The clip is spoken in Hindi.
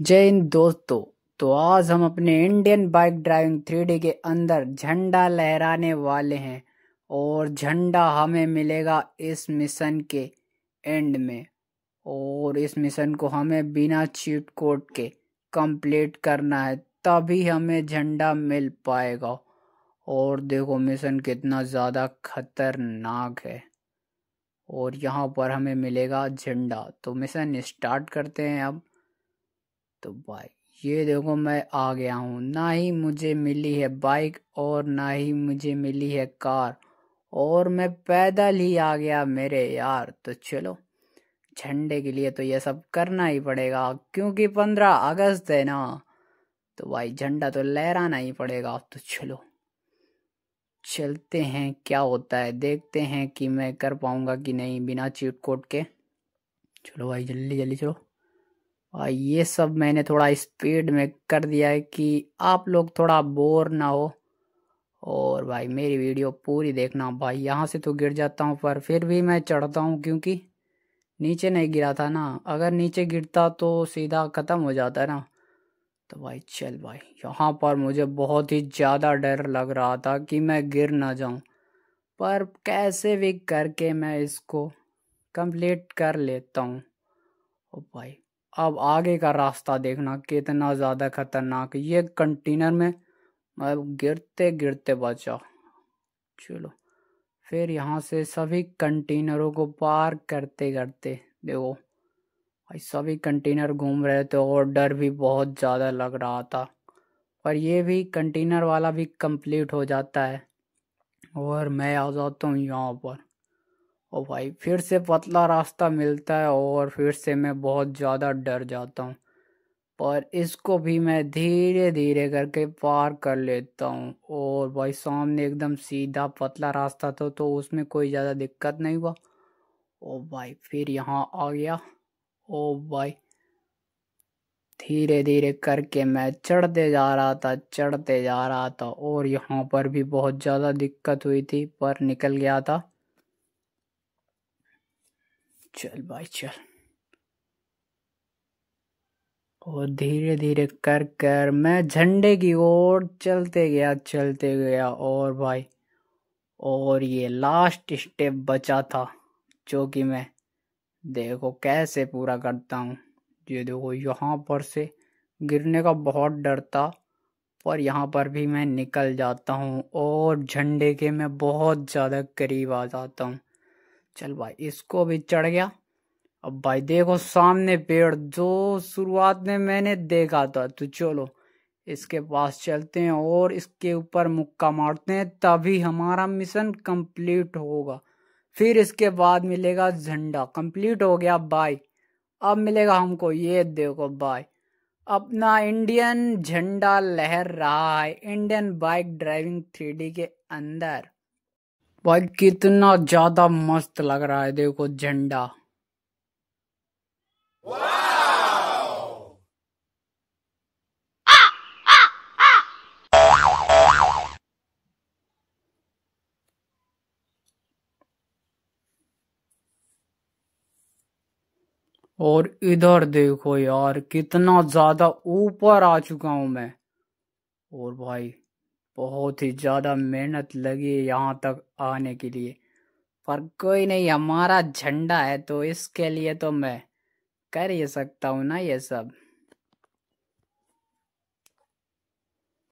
जय हिंद दोस्तों तो आज हम अपने इंडियन बाइक ड्राइविंग थ्री के अंदर झंडा लहराने वाले हैं और झंडा हमें मिलेगा इस मिशन के एंड में और इस मिशन को हमें बिना चीट कोड के कंप्लीट करना है तभी हमें झंडा मिल पाएगा और देखो मिशन कितना ज़्यादा खतरनाक है और यहाँ पर हमें मिलेगा झंडा तो मिशन स्टार्ट करते हैं अब तो भाई ये देखो मैं आ गया हूँ ना ही मुझे मिली है बाइक और ना ही मुझे मिली है कार और मैं पैदल ही आ गया मेरे यार तो चलो झंडे के लिए तो ये सब करना ही पड़ेगा क्योंकि पंद्रह अगस्त है ना तो भाई झंडा तो लहराना ही पड़ेगा तो चलो चलते हैं क्या होता है देखते हैं कि मैं कर पाऊंगा कि नहीं बिना चीट कोट के चलो भाई जल्दी जल्दी चलो ये सब मैंने थोड़ा स्पीड में कर दिया है कि आप लोग थोड़ा बोर ना हो और भाई मेरी वीडियो पूरी देखना भाई यहाँ से तो गिर जाता हूँ पर फिर भी मैं चढ़ता हूँ क्योंकि नीचे नहीं गिरा था ना अगर नीचे गिरता तो सीधा ख़त्म हो जाता ना तो भाई चल भाई यहाँ पर मुझे बहुत ही ज़्यादा डर लग रहा था कि मैं गिर ना जाऊँ पर कैसे भी करके मैं इसको कंप्लीट कर लेता हूँ ओ भाई अब आगे का रास्ता देखना कितना ज़्यादा खतरनाक ये कंटेनर में मतलब गिरते गिरते बचा चलो फिर यहाँ से सभी कंटेनरों को पार करते करते देखो भाई सभी कंटेनर घूम रहे थे और डर भी बहुत ज़्यादा लग रहा था पर ये भी कंटेनर वाला भी कंप्लीट हो जाता है और मैं आ जाता हूँ यहाँ पर और भाई फिर से पतला रास्ता मिलता है और फिर से मैं बहुत ज़्यादा डर जाता हूँ पर इसको भी मैं धीरे धीरे करके पार कर लेता हूँ और भाई सामने एकदम सीधा पतला रास्ता था तो उसमें कोई ज़्यादा दिक्कत नहीं हुआ ओ भाई फिर यहाँ आ गया ओ भाई धीरे धीरे करके मैं चढ़ते जा रहा था चढ़ते जा रहा था और यहाँ पर भी बहुत ज़्यादा दिक्कत हुई थी पर निकल गया था चल भाई चल और धीरे धीरे कर कर मैं झंडे की ओर चलते गया चलते गया और भाई और ये लास्ट स्टेप बचा था जो कि मैं देखो कैसे पूरा करता हूँ ये देखो यहाँ पर से गिरने का बहुत डर था पर यहाँ पर भी मैं निकल जाता हूँ और झंडे के मैं बहुत ज़्यादा करीब आ जाता हूँ चल भाई इसको भी चढ़ गया अब भाई देखो सामने पेड़ जो शुरुआत में मैंने देखा था तो चलो इसके पास चलते हैं और इसके ऊपर मुक्का मारते हैं तभी हमारा मिशन कंप्लीट होगा फिर इसके बाद मिलेगा झंडा कंप्लीट हो गया बाई अब मिलेगा हमको ये देखो बाय अपना इंडियन झंडा लहर रहा है इंडियन बाइक ड्राइविंग थ्री के अंदर भाई कितना ज्यादा मस्त लग रहा है देखो झंडा और इधर देखो यार कितना ज्यादा ऊपर आ चुका हूं मैं और भाई बहुत ही ज़्यादा मेहनत लगी यहाँ तक आने के लिए पर कोई नहीं हमारा झंडा है तो इसके लिए तो मैं कर ही सकता हूँ ना ये सब